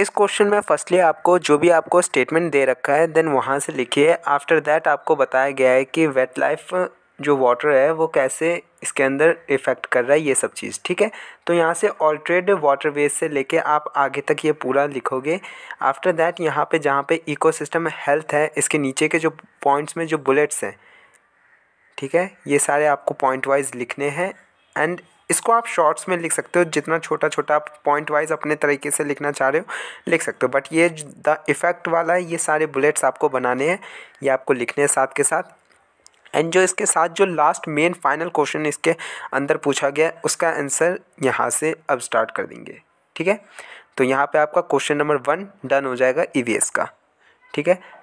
इस क्वेश्चन में फर्स्टली आपको जो भी आपको स्टेटमेंट दे रखा है देन वहाँ से लिखिए आफ्टर दैट आपको बताया गया है कि वेट लाइफ जो वाटर है वो कैसे इसके अंदर इफ़ेक्ट कर रहा है ये सब चीज़ ठीक है तो यहाँ से ऑल्ट्रेड वाटरवेज से लेके आप आगे तक ये पूरा लिखोगे आफ्टर दैट यहाँ पे जहाँ पे इकोसिस्टम हेल्थ है इसके नीचे के जो पॉइंट्स में जो बुलेट्स हैं ठीक है ये सारे आपको पॉइंट वाइज लिखने हैं एंड इसको आप शॉर्ट्स में लिख सकते हो जितना छोटा छोटा आप पॉइंट वाइज अपने तरीके से लिखना चाह रहे हो लिख सकते हो बट ये द इफ़ेक्ट वाला है ये सारे बुलेट्स आपको बनाने हैं ये आपको लिखने हैं साथ के साथ एंड जो इसके साथ जो लास्ट मेन फाइनल क्वेश्चन इसके अंदर पूछा गया उसका आंसर यहाँ से अब स्टार्ट कर देंगे ठीक है तो यहाँ पर आपका क्वेश्चन नंबर वन डन हो जाएगा ई e का ठीक है